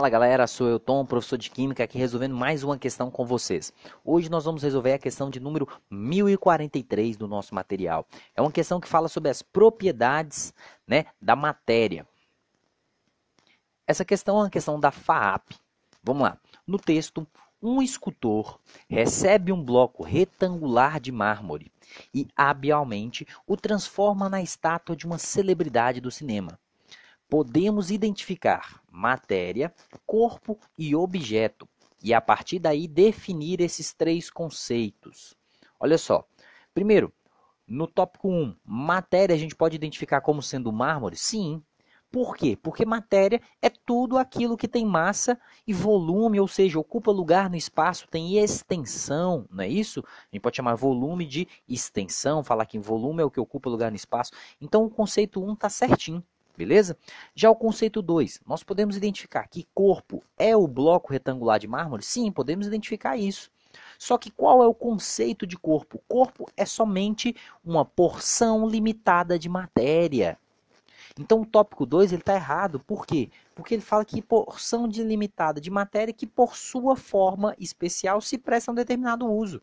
Fala galera, sou eu Tom, professor de Química, aqui resolvendo mais uma questão com vocês. Hoje nós vamos resolver a questão de número 1043 do nosso material. É uma questão que fala sobre as propriedades né, da matéria. Essa questão é uma questão da FAAP. Vamos lá. No texto, um escultor recebe um bloco retangular de mármore e, habilmente, o transforma na estátua de uma celebridade do cinema podemos identificar matéria, corpo e objeto e a partir daí definir esses três conceitos. Olha só. Primeiro, no tópico 1, matéria a gente pode identificar como sendo mármore? Sim. Por quê? Porque matéria é tudo aquilo que tem massa e volume, ou seja, ocupa lugar no espaço, tem extensão, não é isso? A gente pode chamar volume de extensão, falar que volume é o que ocupa lugar no espaço. Então o conceito 1 está certinho. Beleza? Já o conceito 2, nós podemos identificar que corpo é o bloco retangular de mármore? Sim, podemos identificar isso. Só que qual é o conceito de corpo? Corpo é somente uma porção limitada de matéria. Então o tópico 2 está errado. Por quê? Porque ele fala que porção delimitada de matéria que por sua forma especial se presta a um determinado uso.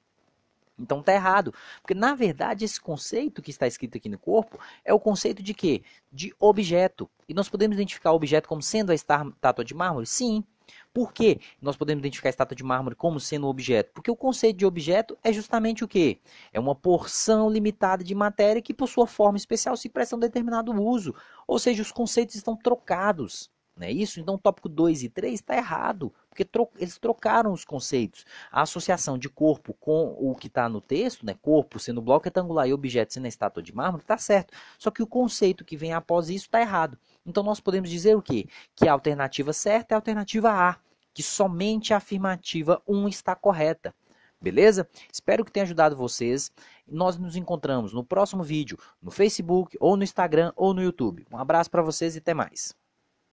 Então tá errado, porque na verdade esse conceito que está escrito aqui no corpo é o conceito de quê? De objeto. E nós podemos identificar o objeto como sendo a estátua de mármore? Sim. Por que nós podemos identificar a estátua de mármore como sendo um objeto? Porque o conceito de objeto é justamente o quê? É uma porção limitada de matéria que por sua forma especial se presta a um determinado uso. Ou seja, os conceitos estão trocados. Não é isso? Então, tópico 2 e 3 está errado, porque tro eles trocaram os conceitos. A associação de corpo com o que está no texto, né, corpo sendo bloco retangular e objeto sendo a estátua de mármore, está certo. Só que o conceito que vem após isso está errado. Então, nós podemos dizer o quê? Que a alternativa certa é a alternativa A, que somente a afirmativa 1 está correta. Beleza? Espero que tenha ajudado vocês. Nós nos encontramos no próximo vídeo, no Facebook, ou no Instagram, ou no YouTube. Um abraço para vocês e até mais.